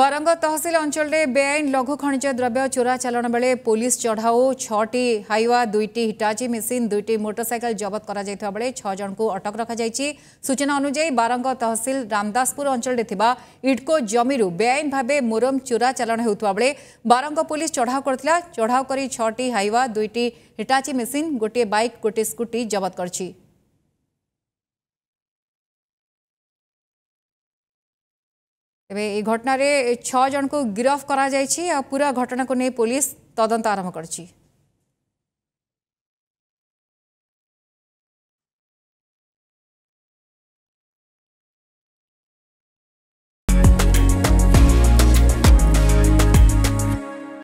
ବରଙ୍ଗ ତହସିଲ ଅଞ୍ଚଳରେ ବେଆଇନ ଲଘୁ ଖଣିଜ ଦ୍ରବ୍ୟ ଚୋରା ଚାଲାଣ ବେଳେ ପୋଲିସ ଚଢ଼ାଉ ଛଅଟି ହାଇୱା ଦୁଇଟି ହିଟାଚି ମେସିନ୍ ଦୁଇଟି ମୋଟରସାଇକେଲ ଜବତ କରାଯାଇଥିବା ବେଳେ ଛଅ ଜଣଙ୍କୁ ଅଟକ ରଖାଯାଇଛି ସୂଚନା ଅନୁଯାୟୀ ବାରଙ୍ଗ ତହସିଲ ରାମଦାସପୁର ଅଞ୍ଚଳରେ ଥିବା ଇଡ୍କୋ ଜମିରୁ ବେଆଇନ ଭାବେ ମୋରମ ଚୋରା ଚାଲାଣ ହେଉଥିବା ବେଳେ ବାରଙ୍ଗ ପୋଲିସ ଚଢ଼ାଉ କରିଥିଲା ଚଢ଼ାଉ କରି ଛଅଟି ହାଇୱା ଦୁଇଟି ହିଟାଚି ମେସିନ୍ ଗୋଟିଏ ବାଇକ୍ ଗୋଟିଏ ସ୍କୁଟି ଜବତ କରିଛି তবে এই ঘটনার ছ জনক গিরফ করা যাই পুরা ঘটনাকে নিয়ে পুলিশ তদন্ত আরম্ভ করেছে